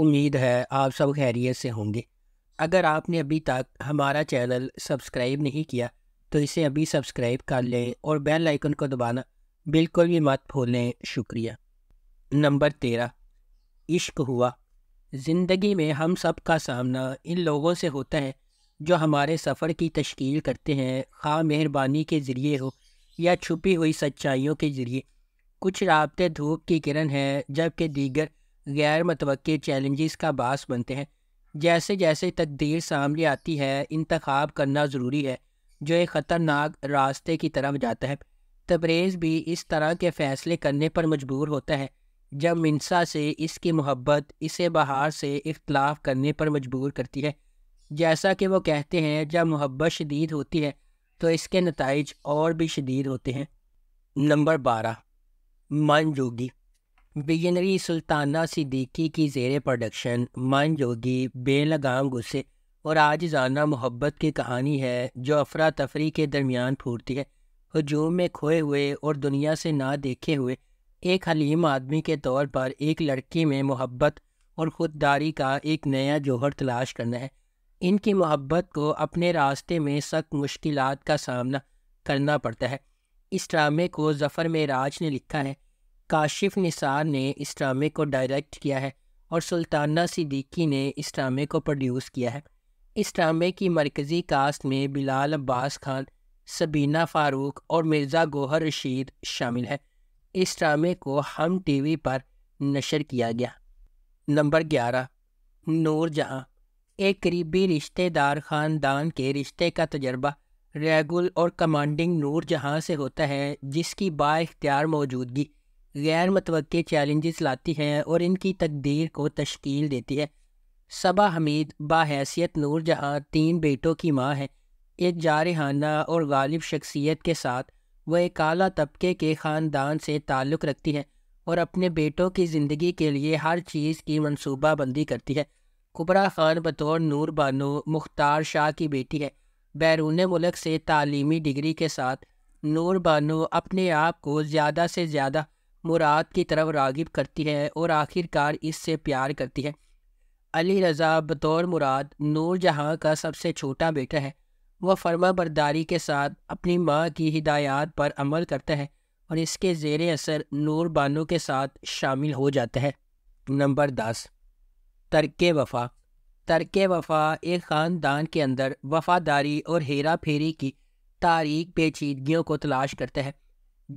उम्मीद है आप सब खैरियत से होंगे अगर आपने अभी तक हमारा चैनल सब्सक्राइब नहीं किया तो इसे अभी सब्सक्राइब कर लें और बेल आइकन को दबाना बिल्कुल भी मत भूलें शुक्रिया नंबर तेरह इश्क हुआ ज़िंदगी में हम सब का सामना इन लोगों से होता है जो हमारे सफ़र की तश्कील करते हैं खा मेहरबानी के ज़रिए हो या छुपी हुई सच्चाइयों के ज़रिए कुछ रबते धूप की किरण है जबकि दीगर गैर मतवक़ चैलेंजेस का बास बनते हैं जैसे जैसे तकदीर सामने आती है इंतखब करना ज़रूरी है जो एक ख़तरनाक रास्ते की तरफ जाता है तबरेज़ भी इस तरह के फ़ैसले करने पर मजबूर होता है जब मिनसा से इसकी मोहब्बत इसे बाहर से इख्तलाफ करने पर मजबूर करती है जैसा कि वो कहते हैं जब मोहब्बत शदीद होती है तो इसके नतज और भी शदीद होते हैं नंबर बारह मन जोगी बिजनरी सुल्ताना सिद्दीकी की जेर प्रोडक्शन मन जोगी बेलगाम गुस्से और आज जाना मोहब्बत की कहानी है जो अफरा तफरी के दरमियान फूटती है हजूम में खोए हुए और दुनिया से ना देखे हुए एक हलीम आदमी के तौर पर एक लड़की में मोहब्बत और ख़ुददारी का एक नया जोहर तलाश करना है इनकी मोहब्बत को अपने रास्ते में सख्त मुश्किल का सामना करना पड़ता है इस ड्रामे को जफ़र मेराज ने लिखा है काशिफ निसार ने इस ड्रामे को डायरेक्ट किया है और सुल्ताना सिद्दीकी ने इस ड्रामे को प्रोड्यूस किया है इस ड्रामे की मरकज़ी कास्ट में बिलाल अब्बास खान सबीना फ़ारूक और मिर्ज़ा गोहर रशीद शामिल है इस ड्रामे को हम टीवी पर नशर किया गया नंबर ग्यारह नूर जहाँ एक करीबी रिश्तेदार ख़ानदान के रिश्ते का तजर्बा रेगुल और कमांडिंग नूर जहाँ से होता है जिसकी बाख्तियार मौजूदगी गैर मतवक़ चैलेंजेस लाती है और इनकी तकदीर को तश्कील देती है सबा हमीद बाहैसियत नूर जहाँ तीन बेटों की माँ है एक जारहाना और गालिब शख्सियत के साथ वह एक अला तबके के ख़ानदान से ताल्लुक़ रखती है और अपने बेटों की ज़िंदगी के लिए हर चीज़ की मनसूबा बंदी करती है कुबरा खान बतौर नूर बानो मुख्तार शाह की बेटी है बैरून मुल्क से तालीमी डिग्री के साथ नूर बानो अपने आप को ज़्यादा से ज़्यादा मुराद की तरफ रागिब करती है और आखिरकार इससे प्यार करती है अली रज़ा बतौर मुराद नूर जहाँ का सबसे छोटा बेटा है वह फर्मा बरदारी के साथ अपनी माँ की हिदायत पर अमल करता है और इसके जेर असर नूर बानो के साथ शामिल हो जाता है नंबर दस तर्क वफ़ा तर्क वफ़ा एक ख़ानदान के अंदर वफ़ादारी और हेरा फेरी की तारीख पेचीदगियों को तलाश करता है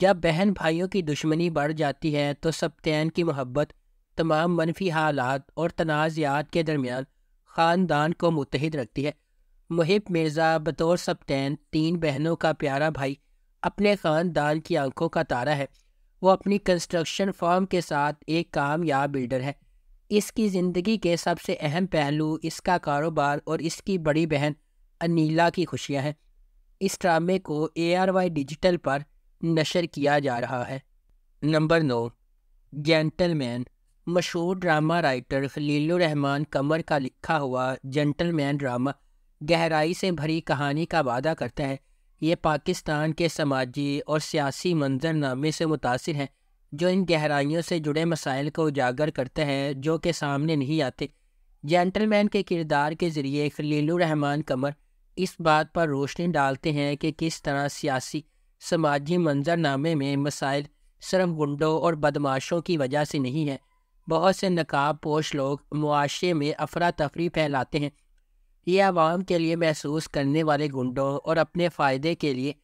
जब बहन भाइयों की दुश्मनी बढ़ जाती है तो सबतैन की मोहब्बत तमाम मनफी हालात और तनाज़ात के दरमियान ख़ानदान को मुतहद रखती है महिब मिर्ज़ा बतौर सबतैन तीन बहनों का प्यारा भाई अपने ख़ानदान की आंखों का तारा है वो अपनी कंस्ट्रक्शन फॉर्म के साथ एक कामयाब बिल्डर है इसकी ज़िंदगी के सबसे अहम पहलू इसका कारोबार और इसकी बड़ी बहन अनीला की खुशियाँ हैं इस ड्रामे को ए आर वाई डिजिटल पर नशर किया जा रहा है नंबर नौ जेंटलमैन मशहूर ड्रामा राइटर रहमान कमर का लिखा हुआ जेंटलमैन ड्रामा गहराई से भरी कहानी का वादा करता है ये पाकिस्तान के समाजी और सियासी मंजरनामे से मुतासर हैं जो इन गहराइयों से जुड़े मसाइल को उजागर करते हैं जो कि सामने नहीं आते जेंटलमैन के किरदार के ज़रिए खलीलुरहमान कमर इस बात पर रोशनी डालते हैं कि किस तरह सियासी समाजी मंजरनामे में मसाइल सिर्फ गुंडों और बदमाशों की वजह से नहीं है बहुत से नकाब पोश लोग मुआशे में अफरा तफरी फैलाते हैं ये आवाम के लिए महसूस करने वाले गुंडों और अपने फ़ायदे के लिए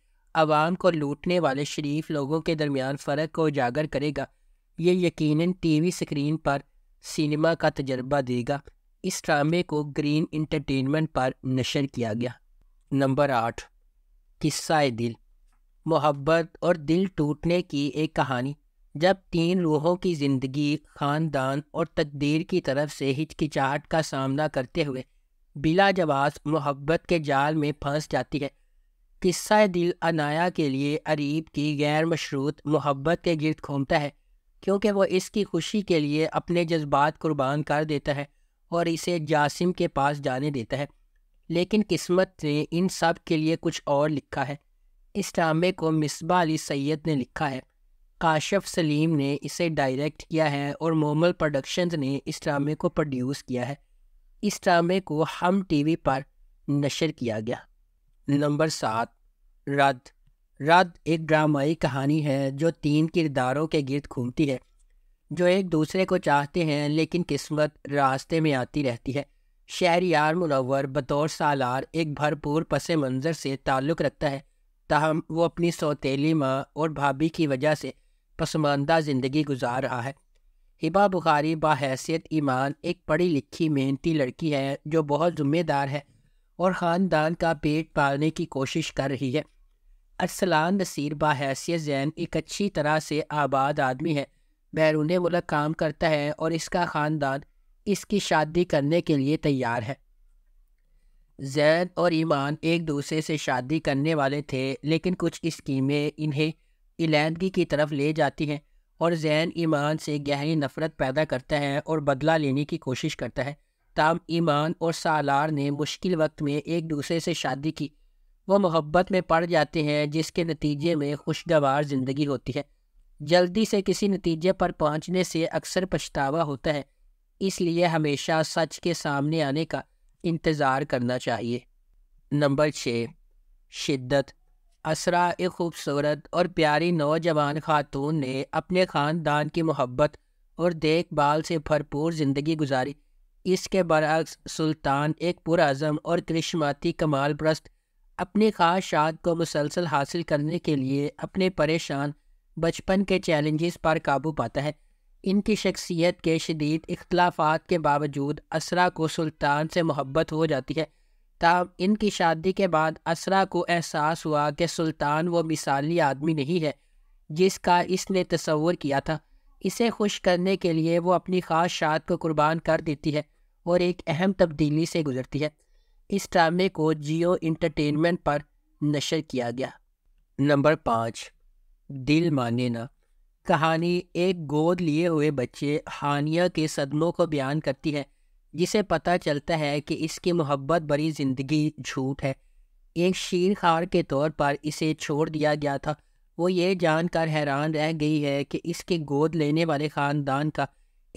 आवाम को लूटने वाले शरीफ लोगों के दरमियान फ़र्क को उजागर करेगा ये टी टीवी स्क्रीन पर सिनेमा का तजर्बा देगा इस ड्रामे को ग्रीन इंटरटेनमेंट पर नशर किया गया नंबर आठ किस्सा दिल मोहब्बत और दिल टूटने की एक कहानी जब तीन रूहों की ज़िंदगी ख़ानदान और तकदीर की तरफ से हिचकिचाहट का सामना करते हुए बिला जवाब मोहब्बत के जाल में फंस जाती है किस्सा दिल अनाया के लिए अरीब की गैर मशरूत मोहब्बत के गिरद घूमता है क्योंकि वो इसकी खुशी के लिए अपने जज्बात कुर्बान कर देता है और इसे जासिम के पास जाने देता है लेकिन किस्मत ने इन सब के लिए कुछ और लिखा है इस टामे को मिसबा अली सैयद ने लिखा है काशफ सलीम ने इसे डायरेक्ट किया है और मोमल प्रोडक्शंस ने इस ड्रामे को प्रोड्यूस किया है इस ड्रामे को हम टीवी पर नशर किया गया नंबर सात रद रद एक ड्रामाई कहानी है जो तीन किरदारों के गिरद घूमती है जो एक दूसरे को चाहते हैं लेकिन किस्मत रास्ते में आती रहती है शहरियार मुनवर बतौर सालार एक भरपूर पस मंज़र से ताल्लुक़ रखता है ताहम वो अपनी सौतीली माँ और भाभी की वजह से पसमानदा ज़िंदगी गुजार रहा है हिबा बुखारी बाहैसियत ईमान एक पढ़ी लिखी मेहनती लड़की है जो बहुत ज़िम्मेदार है और ख़ानदान का पेट पालने की कोशिश कर रही है अरसलान नसीर बाहैसियत जैन एक अच्छी तरह से आबाद आदमी है बैरून मुल्क काम करता है और इसका ख़ानदान इसकी शादी करने के लिए तैयार है जैद और ईमान एक दूसरे से शादी करने वाले थे लेकिन कुछ स्कीमें इन्हें इलैदगी की तरफ ले जाती हैं और जैन ईमान से गहरी नफरत पैदा करता है और बदला लेने की कोशिश करता है ताम ईमान और सालार ने मुश्किल वक्त में एक दूसरे से शादी की वह मोहब्बत में पड़ जाते हैं जिसके नतीजे में खुशगवार ज़िंदगी होती है जल्दी से किसी नतीजे पर पहुंचने से अक्सर पछतावा होता है इसलिए हमेशा सच के सामने आने का इंतज़ार करना चाहिए नंबर छः शिद्दत असरा एक खूबसूरत और प्यारी नौजवान खातून ने अपने ख़ानदान की मोहब्बत और देखभाल से भरपूर ज़िंदगी गुजारी इसके बरक्स सुल्तान एक पुरम और करिश्माती कमाल प्रस्त अपनी शाद को मुसलसल हासिल करने के लिए अपने परेशान बचपन के चैलेंजेस पर काबू पाता है इनकी शख्सियत के शदीद इख्लाफात के बावजूद असरा को सुल्तान से मोहब्बत हो जाती है तब इनकी शादी के बाद असरा को एहसास हुआ कि सुल्तान वो मिसाली आदमी नहीं है जिसका इसने तस्वर किया था इसे खुश करने के लिए वो अपनी ख़ास शाद को कुर्बान कर देती है और एक अहम तब्दीली से गुजरती है इस ड्रामे को जियो इंटरटेनमेंट पर नशर किया गया नंबर पाँच दिल माने ना कहानी एक गोद लिए हुए बच्चे हानिया के सदमों को बयान करती है जिसे पता चलता है कि इसकी मोहब्बत भरी ज़िंदगी झूठ है एक शीरखार के तौर पर इसे छोड़ दिया गया था वो ये जानकर हैरान रह गई है कि इसके गोद लेने वाले ख़ानदान का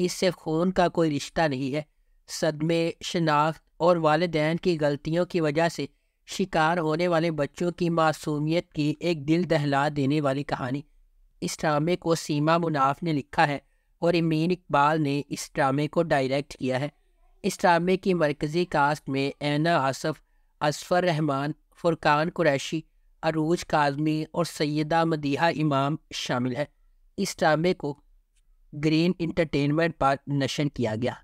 इससे खून का कोई रिश्ता नहीं है सदमे शनाख्त और वालदेन की गलतियों की वजह से शिकार होने वाले बच्चों की मासूमियत की एक दिल दहला देने वाली कहानी इस ड्रामे को सीमा मुनाफ ने लिखा है और इमीन इकबाल ने इस ड्रामे को डायरेक्ट किया है इस ड्रामे की मरकज़ी कास्ट में एना आसफ़ असफ़र रहमान फुरकान कुरैशी अरूज काजमी और सैदा मदीहा इमाम शामिल है इस ड्रामे को ग्रीन इंटरटेनमेंट पर नशन किया गया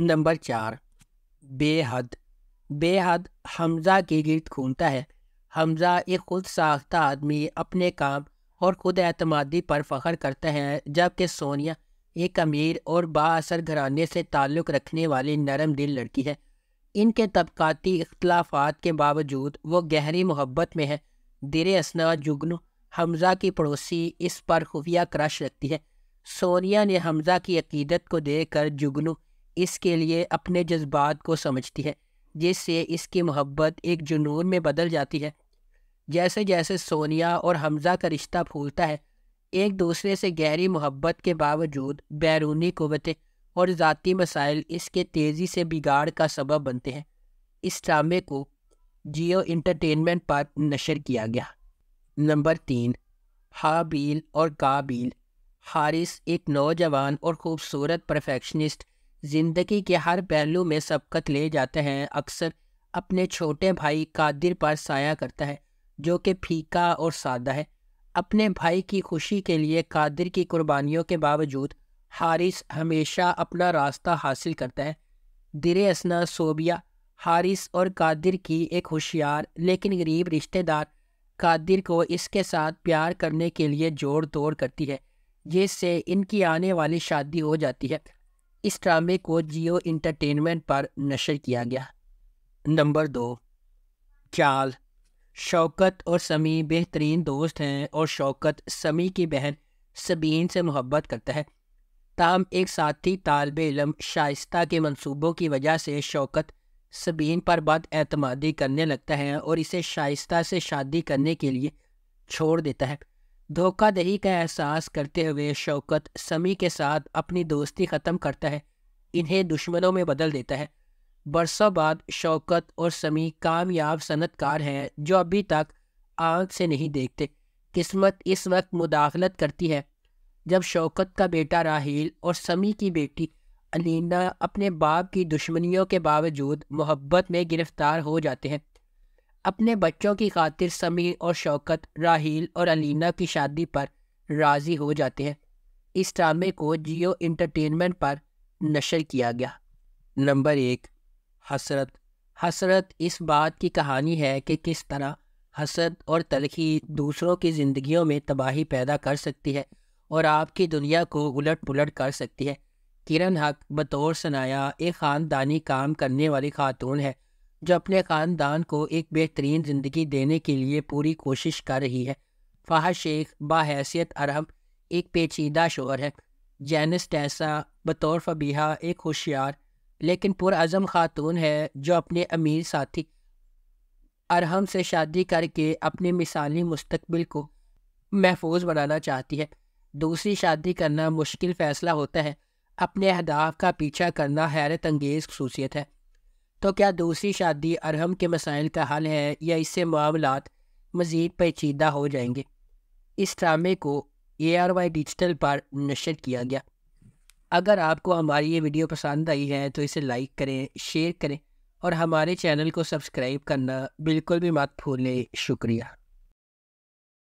नंबर चार बेहद बेहद हमज़ा के गिरद खूनता है हमज़ा एक खुद साख्ता आदमी अपने काम और ख़ुद अतमादी पर फ़ख्र करते हैं जबकि सोनिया एक अमीर और बासर घराने से ताल्लुक़ रखने वाली नरम दिल लड़की है इनके तबकती इख्लाफात के बावजूद वो गहरी मोहब्बत में है दिर असना जुगनू हमज़ा की पड़ोसी इस पर खुफिया क्रश रखती है सोनिया ने हमज़ा की अकीदत को देख कर जुगनू इसके लिए अपने जज्बात को समझती है जिससे इसकी मोहब्बत एक जुनून में बदल जाती है जैसे जैसे सोनिया और हमज़ा का रिश्ता फूलता है एक दूसरे से गहरी मोहब्बत के बावजूद बैरूनी कुतें और ज़ाती मसाइल इसके तेज़ी से बिगाड़ का सबब बनते हैं इस ड्रामे को जियो इंटरटेनमेंट पर नशर किया गया नंबर तीन हाबील और काबिल हारिस एक नौजवान और ख़ूबसूरत परफेक्शनिस्ट ज़िंदगी के हर पहलू में सबकत ले जाते हैं अक्सर अपने छोटे भाई कादिर पर साया करता है जो कि फीका और सादा है अपने भाई की खुशी के लिए कादिर की कुर्बानियों के बावजूद हारिस हमेशा अपना रास्ता हासिल करता है दिर असना सोबिया हारिस और कादिर की एक होशियार लेकिन गरीब रिश्तेदार कादिर को इसके साथ प्यार करने के लिए जोड़ तोड़ करती है जिससे इनकी आने वाली शादी हो जाती है इस ड्रामे को जियो इंटरटेनमेंट पर नशर किया गया नंबर दो चाल शौकत और समी बेहतरीन दोस्त हैं और शौकत समी की बहन सबीन से मोहब्बत करता है ताम एक साथी तालब इलम शाइस्ता के मंसूबों की वजह से शौकत सबीन पर बद एतमादी करने लगता है और इसे शाइस्ता से शादी करने के लिए छोड़ देता है धोखादही का एहसास करते हुए शौकत समी के साथ अपनी दोस्ती ख़त्म करता है इन्हें दुश्मनों में बदल देता है बरसों बाद शौकत और समी कामयाब सनतकार हैं जो अभी तक आंख से नहीं देखते किस्मत इस वक्त मुदाखलत करती है जब शौकत का बेटा राहील और समी की बेटी अलीना अपने बाप की दुश्मनियों के बावजूद मोहब्बत में गिरफ्तार हो जाते हैं अपने बच्चों की खातिर समी और शौकत राहील और अलीना की शादी पर राज़ी हो जाते हैं इस ड्रामे को जियो इंटरटेनमेंट पर नशर किया गया नंबर एक हसरत हसरत इस बात की कहानी है कि किस तरह हसरत और तलखी दूसरों की ज़िंदगियों में तबाही पैदा कर सकती है और आपकी दुनिया को उलट पुलट कर सकती है किरण हक बतौर सनाया एक ख़ानदानी काम करने वाली खातून है जो अपने ख़ानदान को एक बेहतरीन ज़िंदगी देने के लिए पूरी कोशिश कर रही है फ़ाह शेख बाहैसियत अरब एक पेचीदा शोर है जैनस टैसा बतौर फ़बीहा एक होशियार लेकिन पुरज़म खातून है जो अपने अमीर साथी अरहम से शादी करके अपने मिसाली मुस्तबिल को महफूज बनाना चाहती है दूसरी शादी करना मुश्किल फ़ैसला होता है अपने अहदाफ का पीछा करना हैरत अंगेज़ खसूसियत है तो क्या दूसरी शादी अरहम के मसाइल का हल है या इससे मामला मज़ीद पेचीदा हो जाएंगे इस ड्रामे को ए आर वाई डिजिटल पर नशर किया गया अगर आपको हमारी ये वीडियो पसंद आई है तो इसे लाइक करें शेयर करें और हमारे चैनल को सब्सक्राइब करना बिल्कुल भी मत भूलें शुक्रिया